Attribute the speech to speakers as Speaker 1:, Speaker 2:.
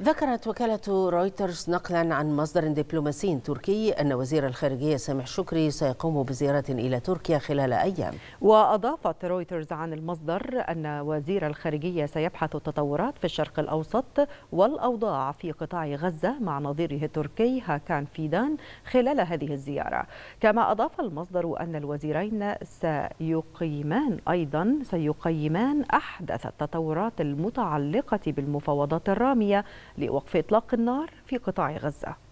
Speaker 1: ذكرت وكالة رويترز نقلا عن مصدر دبلوماسي تركي أن وزير الخارجية سامح شكري سيقوم بزيارة إلى تركيا خلال أيام
Speaker 2: وأضافت رويترز عن المصدر أن وزير الخارجية سيبحث التطورات في الشرق الأوسط والأوضاع في قطاع غزة مع نظيره التركي هاكان فيدان خلال هذه الزيارة كما أضاف المصدر أن الوزيرين سيقيمان أيضا سيقيمان أحدث التطورات المتعلقة بالمفاوضات الرامية لوقف إطلاق النار في قطاع غزة